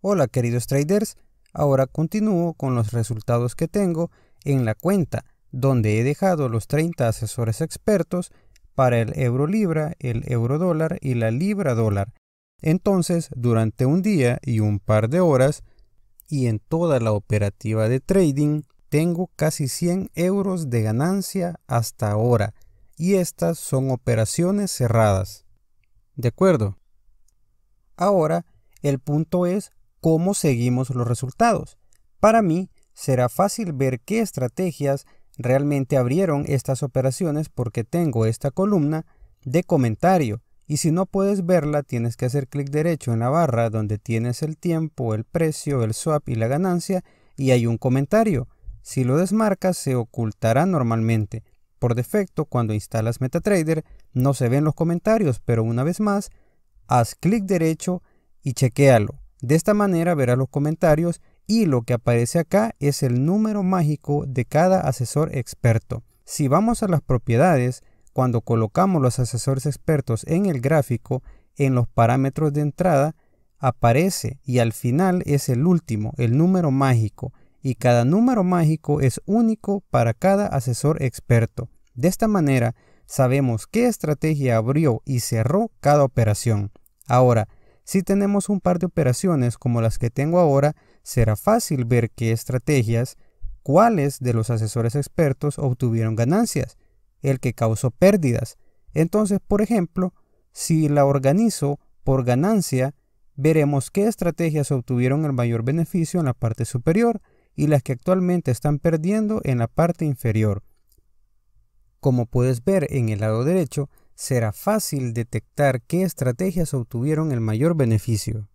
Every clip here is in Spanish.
Hola queridos traders, ahora continúo con los resultados que tengo en la cuenta donde he dejado los 30 asesores expertos para el euro libra, el euro dólar y la libra dólar. Entonces, durante un día y un par de horas y en toda la operativa de trading, tengo casi 100 euros de ganancia hasta ahora y estas son operaciones cerradas. ¿De acuerdo? Ahora, el punto es cómo seguimos los resultados. Para mí, será fácil ver qué estrategias realmente abrieron estas operaciones porque tengo esta columna de comentario y si no puedes verla tienes que hacer clic derecho en la barra donde tienes el tiempo, el precio, el swap y la ganancia y hay un comentario. Si lo desmarcas se ocultará normalmente. Por defecto cuando instalas MetaTrader no se ven los comentarios pero una vez más haz clic derecho y chequéalo. De esta manera verá los comentarios y lo que aparece acá es el número mágico de cada asesor experto. Si vamos a las propiedades, cuando colocamos los asesores expertos en el gráfico, en los parámetros de entrada, aparece y al final es el último, el número mágico, y cada número mágico es único para cada asesor experto. De esta manera, sabemos qué estrategia abrió y cerró cada operación. Ahora, si tenemos un par de operaciones como las que tengo ahora, será fácil ver qué estrategias, cuáles de los asesores expertos obtuvieron ganancias, el que causó pérdidas. Entonces, por ejemplo, si la organizo por ganancia, veremos qué estrategias obtuvieron el mayor beneficio en la parte superior y las que actualmente están perdiendo en la parte inferior. Como puedes ver en el lado derecho, será fácil detectar qué estrategias obtuvieron el mayor beneficio.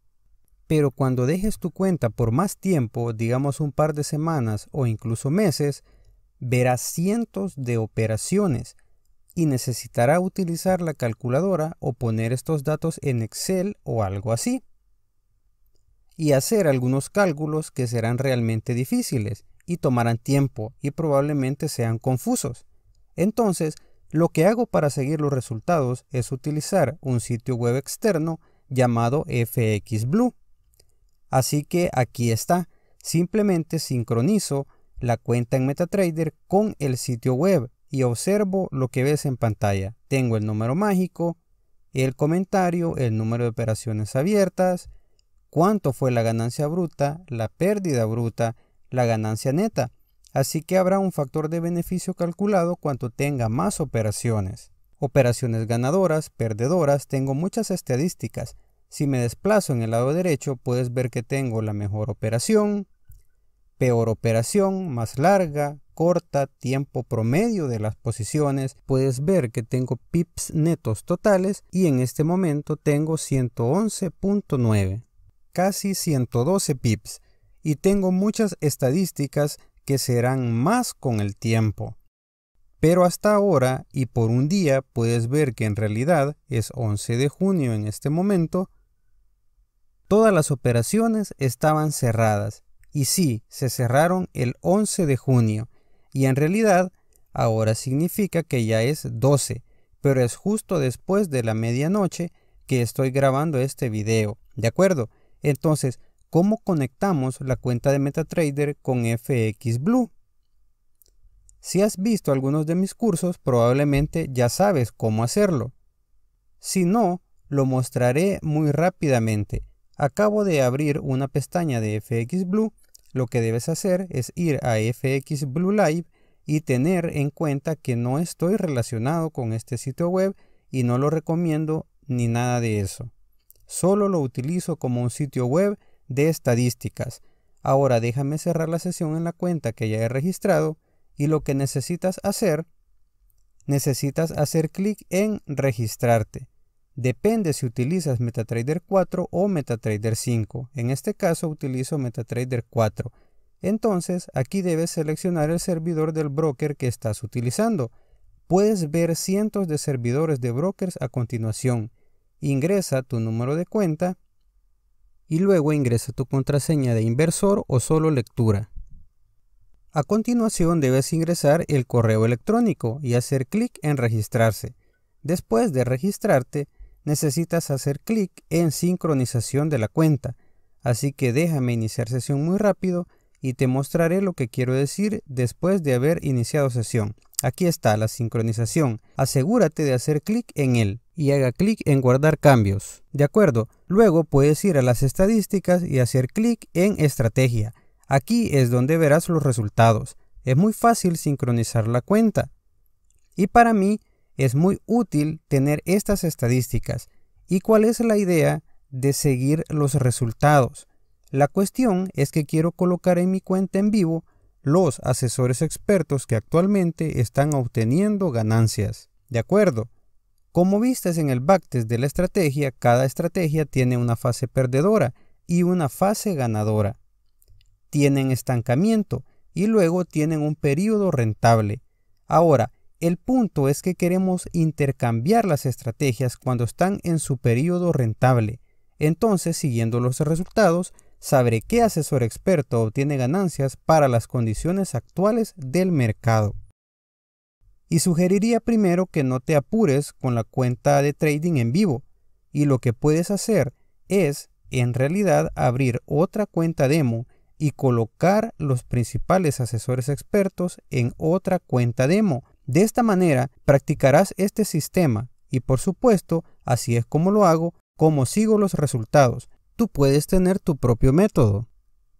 Pero cuando dejes tu cuenta por más tiempo, digamos un par de semanas o incluso meses, verás cientos de operaciones y necesitará utilizar la calculadora o poner estos datos en Excel o algo así. Y hacer algunos cálculos que serán realmente difíciles y tomarán tiempo y probablemente sean confusos. Entonces, lo que hago para seguir los resultados es utilizar un sitio web externo llamado FXBlue. Así que aquí está. Simplemente sincronizo la cuenta en MetaTrader con el sitio web y observo lo que ves en pantalla. Tengo el número mágico, el comentario, el número de operaciones abiertas, cuánto fue la ganancia bruta, la pérdida bruta, la ganancia neta. Así que habrá un factor de beneficio calculado cuanto tenga más operaciones. Operaciones ganadoras, perdedoras, tengo muchas estadísticas. Si me desplazo en el lado derecho, puedes ver que tengo la mejor operación, peor operación, más larga, corta, tiempo promedio de las posiciones. Puedes ver que tengo pips netos totales y en este momento tengo 111.9, casi 112 pips. Y tengo muchas estadísticas que serán más con el tiempo. Pero hasta ahora y por un día puedes ver que en realidad es 11 de junio en este momento, todas las operaciones estaban cerradas. Y sí, se cerraron el 11 de junio. Y en realidad ahora significa que ya es 12, pero es justo después de la medianoche que estoy grabando este video. ¿De acuerdo? Entonces, cómo conectamos la cuenta de MetaTrader con FX Blue. Si has visto algunos de mis cursos, probablemente ya sabes cómo hacerlo. Si no, lo mostraré muy rápidamente. Acabo de abrir una pestaña de FX Blue. Lo que debes hacer es ir a FX Blue Live y tener en cuenta que no estoy relacionado con este sitio web y no lo recomiendo ni nada de eso. Solo lo utilizo como un sitio web de estadísticas. Ahora déjame cerrar la sesión en la cuenta que ya he registrado y lo que necesitas hacer, necesitas hacer clic en registrarte. Depende si utilizas MetaTrader 4 o MetaTrader 5. En este caso utilizo MetaTrader 4. Entonces aquí debes seleccionar el servidor del broker que estás utilizando. Puedes ver cientos de servidores de brokers a continuación. Ingresa tu número de cuenta y luego ingresa tu contraseña de inversor o solo lectura. A continuación debes ingresar el correo electrónico y hacer clic en registrarse. Después de registrarte, necesitas hacer clic en sincronización de la cuenta, así que déjame iniciar sesión muy rápido y te mostraré lo que quiero decir después de haber iniciado sesión. Aquí está la sincronización, asegúrate de hacer clic en él y haga clic en guardar cambios. ¿De acuerdo? Luego puedes ir a las estadísticas y hacer clic en estrategia. Aquí es donde verás los resultados. Es muy fácil sincronizar la cuenta. Y para mí es muy útil tener estas estadísticas. ¿Y cuál es la idea de seguir los resultados? La cuestión es que quiero colocar en mi cuenta en vivo los asesores expertos que actualmente están obteniendo ganancias. ¿De acuerdo? Como viste en el backtest de la estrategia, cada estrategia tiene una fase perdedora y una fase ganadora. Tienen estancamiento y luego tienen un periodo rentable. Ahora, el punto es que queremos intercambiar las estrategias cuando están en su periodo rentable. Entonces, siguiendo los resultados, sabré qué asesor experto obtiene ganancias para las condiciones actuales del mercado y sugeriría primero que no te apures con la cuenta de trading en vivo y lo que puedes hacer es en realidad abrir otra cuenta demo y colocar los principales asesores expertos en otra cuenta demo. De esta manera practicarás este sistema y por supuesto, así es como lo hago, como sigo los resultados. Tú puedes tener tu propio método.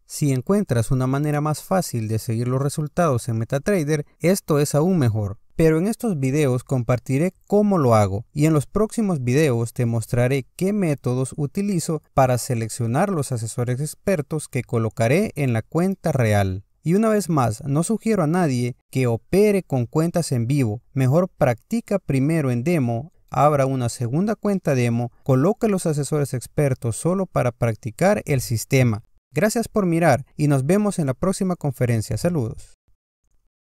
Si encuentras una manera más fácil de seguir los resultados en MetaTrader, esto es aún mejor pero en estos videos compartiré cómo lo hago y en los próximos videos te mostraré qué métodos utilizo para seleccionar los asesores expertos que colocaré en la cuenta real. Y una vez más, no sugiero a nadie que opere con cuentas en vivo, mejor practica primero en demo, abra una segunda cuenta demo, coloque los asesores expertos solo para practicar el sistema. Gracias por mirar y nos vemos en la próxima conferencia. Saludos.